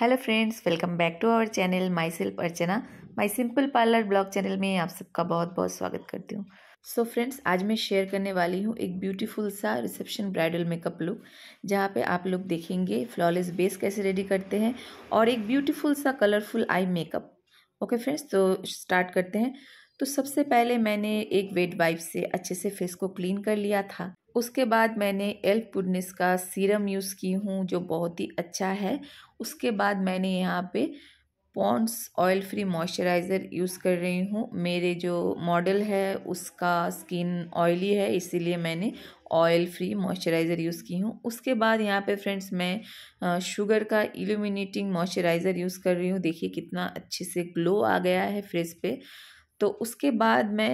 hello friends welcome back to our channel myself Archana my simple parlour blog channel में आप सबका बहुत बहुत स्वागत करती हूँ सो फ्रेंड्स आज मैं शेयर करने वाली हूँ एक ब्यूटीफुल सा रिसेप्शन ब्राइडल मेकअप लुक जहाँ पे आप लोग देखेंगे फ्लॉलेस बेस कैसे रेडी करते हैं और एक ब्यूटीफुल सा colourful eye makeup okay friends तो स्टार्ट करते हैं तो सबसे पहले मैंने एक वेट वाइप से अच्छे से फेस को क्लीन कर लिया था उसके बाद मैंने एल्फ पुडनेस का सीरम यूज़ की हूँ जो बहुत ही अच्छा है उसके बाद मैंने यहाँ पे Pond's oil free moisturiser use कर रही हूँ मेरे जो मॉडल है उसका स्किन ऑयली है इसीलिए मैंने ऑयल फ्री मॉइस्चराइज़र यूज़ की हूँ उसके बाद यहाँ पे फ्रेंड्स मैं शुगर का इल्यूमिनेटिंग मॉइस्चराइज़र यूज़ कर रही हूँ देखिए कितना अच्छे से ग्लो आ गया है फ्रेस पे तो उसके बाद मैं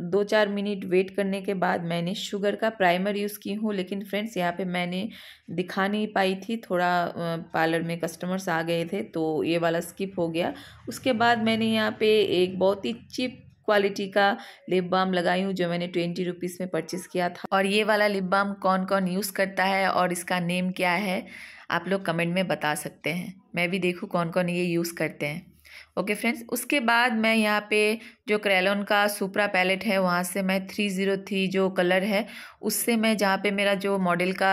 दो चार मिनट वेट करने के बाद मैंने शुगर का प्राइमर यूज़ की हूँ लेकिन फ्रेंड्स यहाँ पे मैंने दिखा नहीं पाई थी थोड़ा पार्लर में कस्टमर्स आ गए थे तो ये वाला स्किप हो गया उसके बाद मैंने यहाँ पे एक बहुत ही चिप क्वालिटी का लिप बाम लगाई हूँ जो मैंने ट्वेंटी रुपीज़ में परचेज़ किया था और ये वाला लिप बाम कौन कौन यूज़ करता है और इसका नेम क्या है आप लोग कमेंट में बता सकते हैं मैं भी देखूँ कौन कौन ये यूज़ करते हैं ओके okay फ्रेंड्स उसके बाद मैं यहाँ पे जो क्रेलोन का सुपरा पैलेट है वहाँ से मैं थ्री ज़ीरो थ्री जो कलर है उससे मैं जहाँ पे मेरा जो मॉडल का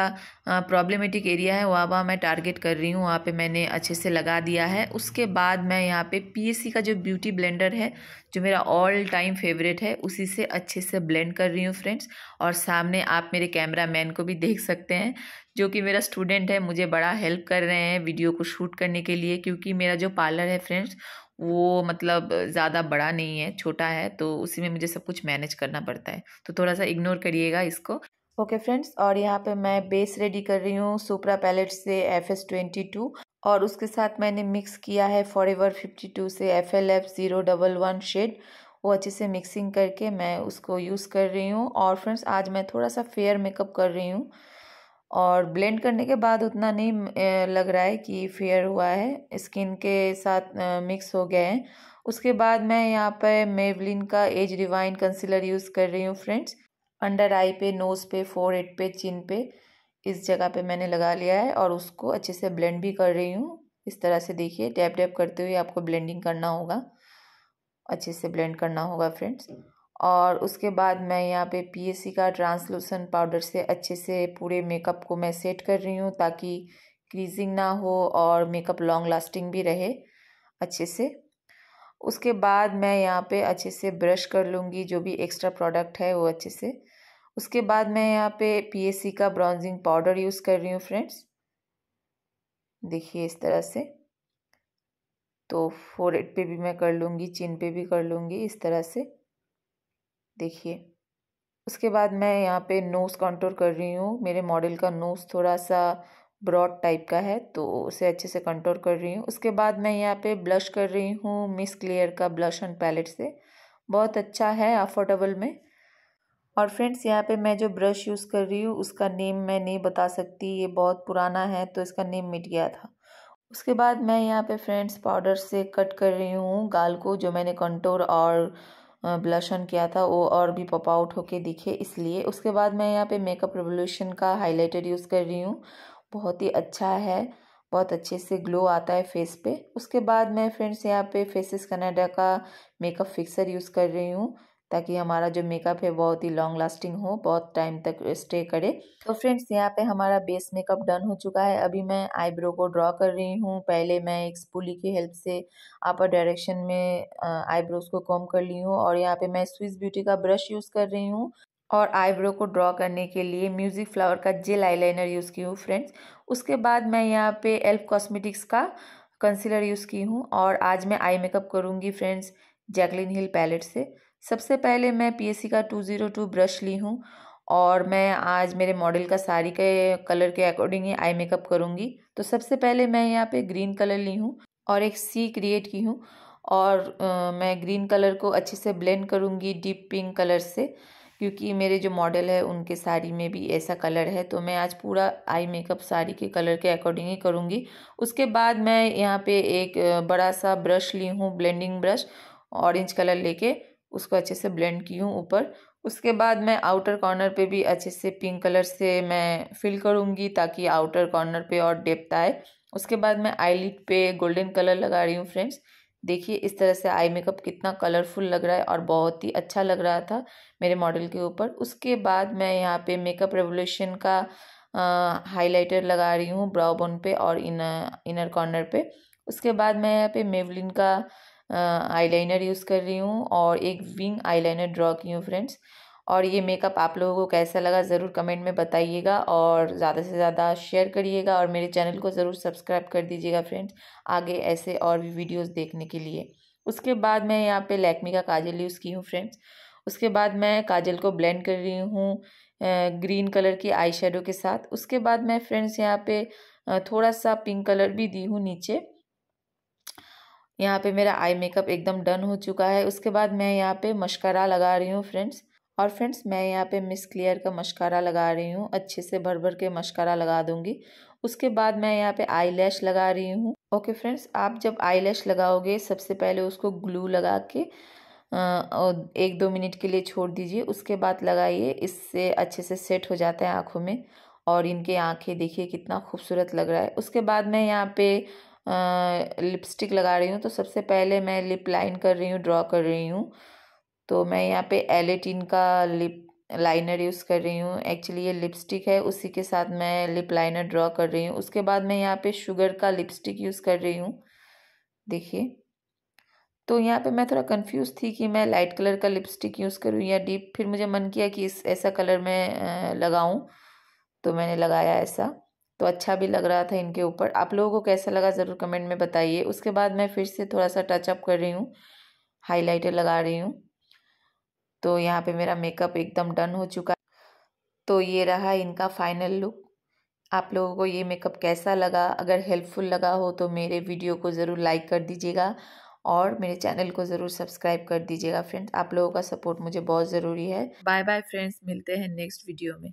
प्रॉब्लमेटिक एरिया है वहाँ वहाँ मैं टारगेट कर रही हूँ वहाँ पे मैंने अच्छे से लगा दिया है उसके बाद मैं यहाँ पे पीएससी का जो ब्यूटी ब्लेंडर है जो मेरा ऑल टाइम फेवरेट है उसी से अच्छे से ब्लेंड कर रही हूँ फ्रेंड्स और सामने आप मेरे कैमरा मैन को भी देख सकते हैं जो कि मेरा स्टूडेंट है मुझे बड़ा हेल्प कर रहे हैं वीडियो को शूट करने के लिए क्योंकि मेरा जो पार्लर है फ्रेंड्स वो मतलब ज़्यादा बड़ा नहीं है छोटा है तो उसी में मुझे सब कुछ मैनेज करना पड़ता है तो थोड़ा सा इग्नोर करिएगा इसको ओके okay फ्रेंड्स और यहाँ पे मैं बेस रेडी कर रही हूँ सुपरा पैलेट से एफ एस ट्वेंटी टू और उसके साथ मैंने मिक्स किया है फॉर एवर फिफ्टी टू से F L F zero double one shade वो अच्छे से मिक्सिंग करके मैं उसको यूज़ कर रही हूँ और फ्रेंड्स आज मैं थोड़ा सा फेयर मेकअप कर रही हूँ और ब्लेंड करने के बाद उतना नहीं लग रहा है कि फेयर हुआ है स्किन के साथ मिक्स हो गया है उसके बाद मैं यहाँ पर मेवलिन का एज रिवाइन कंसीलर यूज़ कर रही हूँ फ्रेंड्स अंडर आई पे नोज़ पे फोर एड पे चिन पे इस जगह पे मैंने लगा लिया है और उसको अच्छे से ब्लेंड भी कर रही हूँ इस तरह से देखिए टैप टैप करते हुए आपको ब्लेंडिंग करना होगा अच्छे से ब्लेंड करना होगा फ्रेंड्स और उसके बाद मैं यहाँ पे पीएससी का ट्रांसलूसन पाउडर से अच्छे से पूरे मेकअप को मैं सेट कर रही हूँ ताकि क्रीजिंग ना हो और मेकअप लॉन्ग लास्टिंग भी रहे अच्छे से उसके बाद मैं यहाँ पे अच्छे से ब्रश कर लूँगी जो भी एक्स्ट्रा प्रोडक्ट है वो अच्छे से उसके बाद मैं यहाँ पे पीएससी का ब्राउन्जिंग पाउडर यूज़ कर रही हूँ फ्रेंड्स देखिए इस तरह से तो फोरहेड पे भी मैं कर लूँगी चिन पे भी कर लूँगी इस तरह से देखिए उसके बाद मैं यहाँ पे नोज़ कंट्रोल कर रही हूँ मेरे मॉडल का नोज़ थोड़ा सा ब्रॉड टाइप का है तो उसे अच्छे से कंट्रोल कर रही हूँ उसके बाद मैं यहाँ पे ब्लश कर रही हूँ मिस क्लियर का ब्लश एंड पैलेट से बहुत अच्छा है अफोर्डेबल में और फ्रेंड्स यहाँ पे मैं जो ब्रश यूज़ कर रही हूँ उसका नेम मैं नहीं बता सकती ये बहुत पुराना है तो इसका नेम मिट गया था उसके बाद मैं यहाँ पे फ्रेंड्स पाउडर से कट कर रही हूँ गाल को जो मैंने कंटोर और ब्लशन किया था वो और भी पॉप आउट होके दिखे इसलिए उसके बाद मैं यहाँ पे मेकअप रिवोल्यूशन का हाइलाइटर यूज़ कर रही हूँ बहुत ही अच्छा है बहुत अच्छे से ग्लो आता है फेस पे उसके बाद मैं फ्रेंड्स यहाँ पे फेसिस कनाडा का मेकअप फिक्सर यूज़ कर रही हूँ ताकि हमारा जो मेकअप है बहुत ही लॉन्ग लास्टिंग हो बहुत टाइम तक स्टे करे तो फ्रेंड्स यहाँ पे हमारा बेस मेकअप डन हो चुका है अभी मैं आईब्रो को ड्रॉ कर रही हूँ पहले मैं एक स्पूली की हेल्प से अपर डायरेक्शन में आईब्रोज को कॉम कर ली हूँ और यहाँ पे मैं स्विस ब्यूटी का ब्रश यूज़ कर रही हूँ और आईब्रो को ड्रॉ करने के लिए म्यूज़िक फ्लावर का जेल आईलाइनर यूज़ की हूँ फ्रेंड्स उसके बाद मैं यहाँ पे एल्फ कॉस्मेटिक्स का कंसीलर यूज़ की हूँ और आज मैं आई मेकअप करूँगी फ्रेंड्स जैकलिन हिल पैलेट से सबसे पहले मैं पी एस सी का टू ज़ीरो टू ब्रश ली हूँ और मैं आज मेरे मॉडल का साड़ी के कलर के अकॉर्डिंग ही आई मेकअप करूँगी तो सबसे पहले मैं यहाँ पे ग्रीन कलर ली हूँ और एक सी क्रिएट की हूँ और आ, मैं ग्रीन कलर को अच्छे से ब्लेंड करूँगी डीप पिंक कलर से क्योंकि मेरे जो मॉडल है उनके साड़ी में भी ऐसा कलर है तो मैं आज पूरा आई मेकअप साड़ी के कलर के अकॉर्डिंग ही करूँगी उसके बाद मैं यहाँ पे एक बड़ा सा ब्रश ली हूँ ब्लेंडिंग ब्रश ऑरेंज कलर लेके उसको अच्छे से ब्लेंड की हूँ ऊपर उसके बाद मैं आउटर कॉर्नर पे भी अच्छे से पिंक कलर से मैं फिल करूँगी ताकि आउटर कॉर्नर पे और डेप्थ आए उसके बाद मैं आईलिड पे गोल्डन कलर लगा रही हूँ फ्रेंड्स देखिए इस तरह से आई मेकअप कितना कलरफुल लग रहा है और बहुत ही अच्छा लग रहा था मेरे मॉडल के ऊपर उसके बाद मैं यहाँ पे मेकअप रेवोल्यूशन का हाईलाइटर लगा रही हूँ ब्राउ बोन पे और इन इनर कॉर्नर पे उसके बाद मैं यहाँ पे मेवलिन का आईलाइनर यूज़ कर रही हूँ और एक विंग आईलाइनर ड्रॉ की हूँ फ्रेंड्स और ये मेकअप आप लोगों को कैसा लगा ज़रूर कमेंट में बताइएगा और ज़्यादा से ज़्यादा शेयर करिएगा और मेरे चैनल को ज़रूर सब्सक्राइब कर दीजिएगा फ्रेंड्स आगे ऐसे और भी वीडियोज़ देखने के लिए उसके बाद मैं यहाँ पर लैक्मी का काजल यूज़ की हूँ फ्रेंड्स उसके बाद मैं काजल को ब्लेंड कर रही हूँ ग्रीन कलर की आई के साथ उसके बाद मैं फ्रेंड्स यहाँ पर थोड़ा सा पिंक कलर भी दी हूँ नीचे यहाँ पे मेरा आई मेकअप एकदम डन हो चुका है उसके बाद मैं यहाँ पे मशकरा लगा रही हूँ फ्रेंड्स और फ्रेंड्स मैं यहाँ पे मिस क्लियर का मशकरा लगा रही हूँ अच्छे से भर भर के मशकरा लगा दूँगी उसके बाद मैं यहाँ पे आई लैश लगा रही हूँ ओके फ्रेंड्स आप जब आई लैश लगाओगे सबसे पहले उसको ग्लू लगा के और एक दो मिनट के लिए छोड़ दीजिए उसके बाद लगाइए इससे अच्छे से सेट हो जाता है आँखों में और इनके आँखें देखिए कितना खूबसूरत लग रहा है उसके बाद मैं यहाँ पे लिपस्टिक लगा रही हूँ तो सबसे पहले मैं लिप लाइन कर रही हूँ ड्रॉ कर रही हूँ तो मैं यहाँ पे एलेटिन का लिप लाइनर यूज़ कर रही हूँ एक्चुअली ये लिपस्टिक है उसी के साथ मैं लिप लाइनर ड्रॉ कर रही हूँ उसके बाद मैं यहाँ पे शुगर का लिपस्टिक यूज़ कर रही हूँ देखिए तो यहाँ पे मैं थोड़ा कंफ्यूज थी कि मैं लाइट कलर का लिपस्टिक यूज़ करूँ या डीप फिर मुझे मन किया कि इस ऐसा कलर मैं लगाऊँ तो मैंने लगाया ऐसा तो अच्छा भी लग रहा था इनके ऊपर आप लोगों को कैसा लगा ज़रूर कमेंट में बताइए उसके बाद मैं फिर से थोड़ा सा टचअप कर रही हूँ हाइलाइटर लगा रही हूँ तो यहाँ पे मेरा मेकअप एकदम डन हो चुका तो ये रहा इनका फाइनल लुक आप लोगों को ये मेकअप कैसा लगा अगर हेल्पफुल लगा हो तो मेरे वीडियो को ज़रूर लाइक कर दीजिएगा और मेरे चैनल को ज़रूर सब्सक्राइब कर दीजिएगा फ्रेंड्स आप लोगों का सपोर्ट मुझे बहुत ज़रूरी है बाय बाय फ्रेंड्स मिलते हैं नेक्स्ट वीडियो में